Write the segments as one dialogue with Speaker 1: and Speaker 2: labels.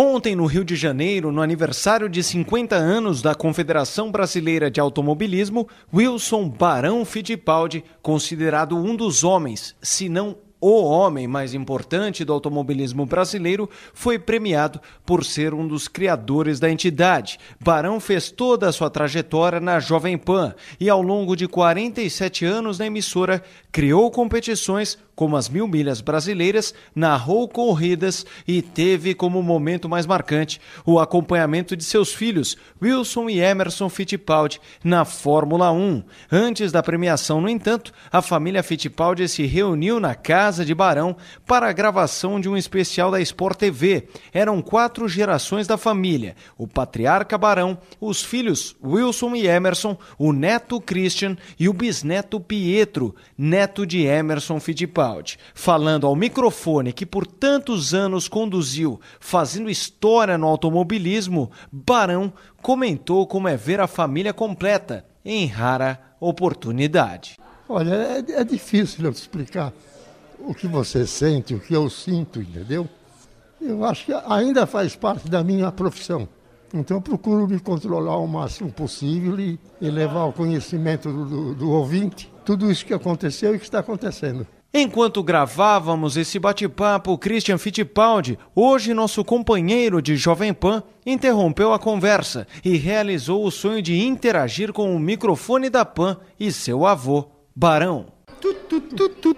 Speaker 1: Ontem, no Rio de Janeiro, no aniversário de 50 anos da Confederação Brasileira de Automobilismo, Wilson Barão Fittipaldi, considerado um dos homens, se não o homem mais importante do automobilismo brasileiro, foi premiado por ser um dos criadores da entidade. Barão fez toda a sua trajetória na Jovem Pan e, ao longo de 47 anos na emissora, criou competições como as mil milhas brasileiras, narrou corridas e teve como momento mais marcante o acompanhamento de seus filhos, Wilson e Emerson Fittipaldi, na Fórmula 1. Antes da premiação, no entanto, a família Fittipaldi se reuniu na casa de Barão para a gravação de um especial da Sport TV. Eram quatro gerações da família: o patriarca Barão, os filhos Wilson e Emerson, o neto Christian e o bisneto Pietro, neto de Emerson Fittipaldi. Garibaldi, falando ao microfone que por tantos anos conduziu, fazendo história no automobilismo, Barão comentou como é ver a família completa, em rara oportunidade.
Speaker 2: Olha, é, é difícil eu explicar o que você sente, o que eu sinto, entendeu? Eu acho que ainda faz parte da minha profissão. Então, eu procuro me controlar o máximo possível e, e levar o conhecimento do, do, do ouvinte tudo isso que aconteceu e que está acontecendo.
Speaker 1: Enquanto gravávamos esse bate-papo, Christian Fittipaldi, hoje nosso companheiro de Jovem Pan, interrompeu a conversa e realizou o sonho de interagir com o microfone da Pan e seu avô, Barão. Tu, tu, tu,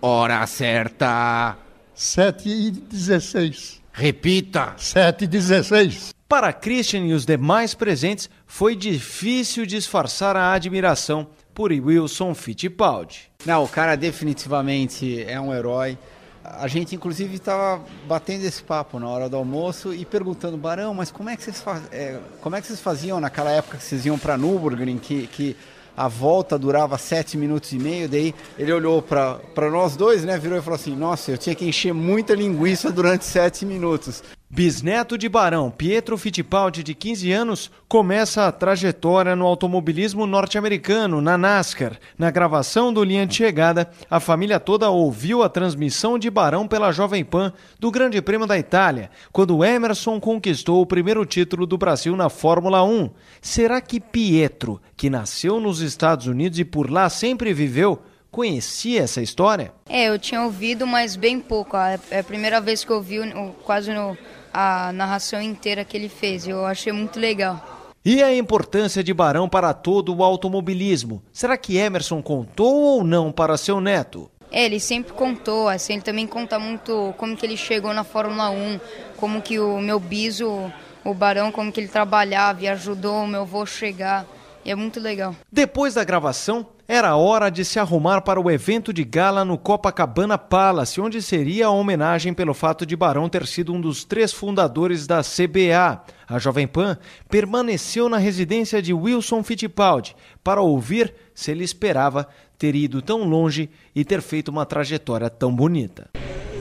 Speaker 1: Hora certa. 7 e 16. Repita. 7 e 16. Para Christian e os demais presentes, foi difícil disfarçar a admiração por Wilson Fittipaldi. Não, o cara definitivamente é um herói. A gente, inclusive, estava batendo esse papo na hora do almoço e perguntando, Barão, mas como é que vocês, é, como é que vocês faziam naquela época que vocês iam para Nürburgring, que, que a volta durava sete minutos e meio, daí ele olhou para nós dois, né, virou e falou assim, nossa, eu tinha que encher muita linguiça durante sete minutos. Bisneto de Barão, Pietro Fittipaldi, de 15 anos, começa a trajetória no automobilismo norte-americano, na NASCAR. Na gravação do Linha de Chegada, a família toda ouviu a transmissão de Barão pela Jovem Pan do Grande Prêmio da Itália, quando Emerson conquistou o primeiro título do Brasil na Fórmula 1. Será que Pietro, que nasceu nos Estados Unidos e por lá sempre viveu, conhecia essa história? É, eu tinha ouvido, mas bem pouco. É a primeira vez que eu vi quase no, a narração inteira que ele fez. Eu achei muito legal. E a importância de Barão para todo o automobilismo? Será que Emerson contou ou não para seu neto? É, ele sempre contou, assim, ele também conta muito como que ele chegou na Fórmula 1, como que o meu biso, o Barão, como que ele trabalhava e ajudou o meu avô chegar e é muito legal. Depois da gravação, era hora de se arrumar para o evento de gala no Copacabana Palace, onde seria a homenagem pelo fato de Barão ter sido um dos três fundadores da CBA. A Jovem Pan permaneceu na residência de Wilson Fittipaldi para ouvir se ele esperava ter ido tão longe e ter feito uma trajetória tão bonita.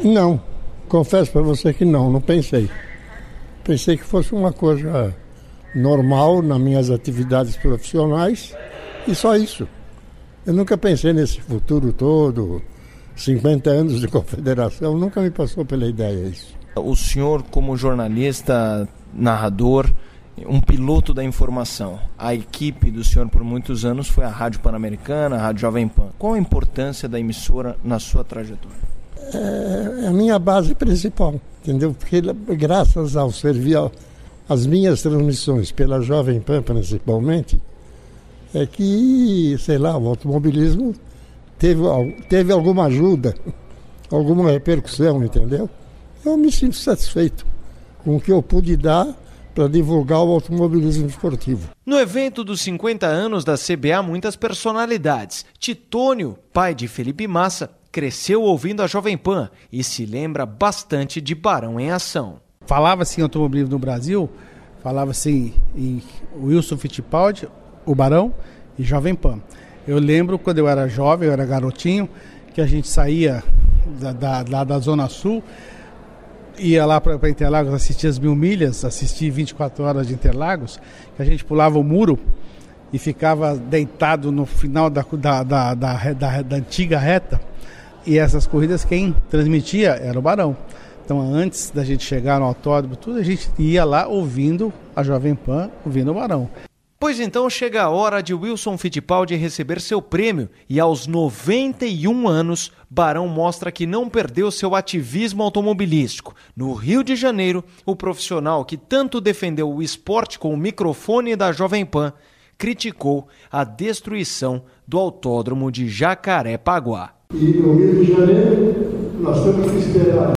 Speaker 2: Não, confesso para você que não, não pensei. Pensei que fosse uma coisa normal nas minhas atividades profissionais e só isso. Eu nunca pensei nesse futuro todo,
Speaker 1: 50 anos de confederação, nunca me passou pela ideia isso. O senhor, como jornalista, narrador, um piloto da informação. A equipe do senhor por muitos anos foi a Rádio Pan-Americana, a Rádio Jovem Pan. Qual a importância da emissora na sua trajetória? É,
Speaker 2: é a minha base principal, entendeu? Porque graças ao serviço as minhas transmissões pela Jovem Pan principalmente, é que, sei lá, o automobilismo teve, teve alguma ajuda, alguma repercussão, entendeu? Eu me sinto satisfeito com o que eu pude dar para divulgar o automobilismo esportivo.
Speaker 1: No evento dos 50 anos da CBA, muitas personalidades. Titônio, pai de Felipe Massa, cresceu ouvindo a Jovem Pan e se lembra bastante de Barão em Ação falava-se em assim, automobilismo no Brasil, falava-se assim, em, Wilson Fittipaldi, o Barão e Jovem Pan. Eu lembro quando eu era jovem, eu era garotinho, que a gente saía da, da, da, da Zona Sul, ia lá para Interlagos assistir as mil milhas, assistir 24 horas de Interlagos, que a gente pulava o muro e ficava deitado no final da, da, da, da, da antiga reta. E essas corridas quem transmitia era o Barão. Então, antes da gente chegar no autódromo, tudo a gente ia lá ouvindo a Jovem Pan, ouvindo o Barão. Pois então chega a hora de Wilson Fittipaldi receber seu prêmio e aos 91 anos, Barão mostra que não perdeu seu ativismo automobilístico. No Rio de Janeiro, o profissional que tanto defendeu o esporte com o microfone da Jovem Pan criticou a destruição do autódromo de Jacarepaguá. E no Rio de Janeiro, nós temos que esperar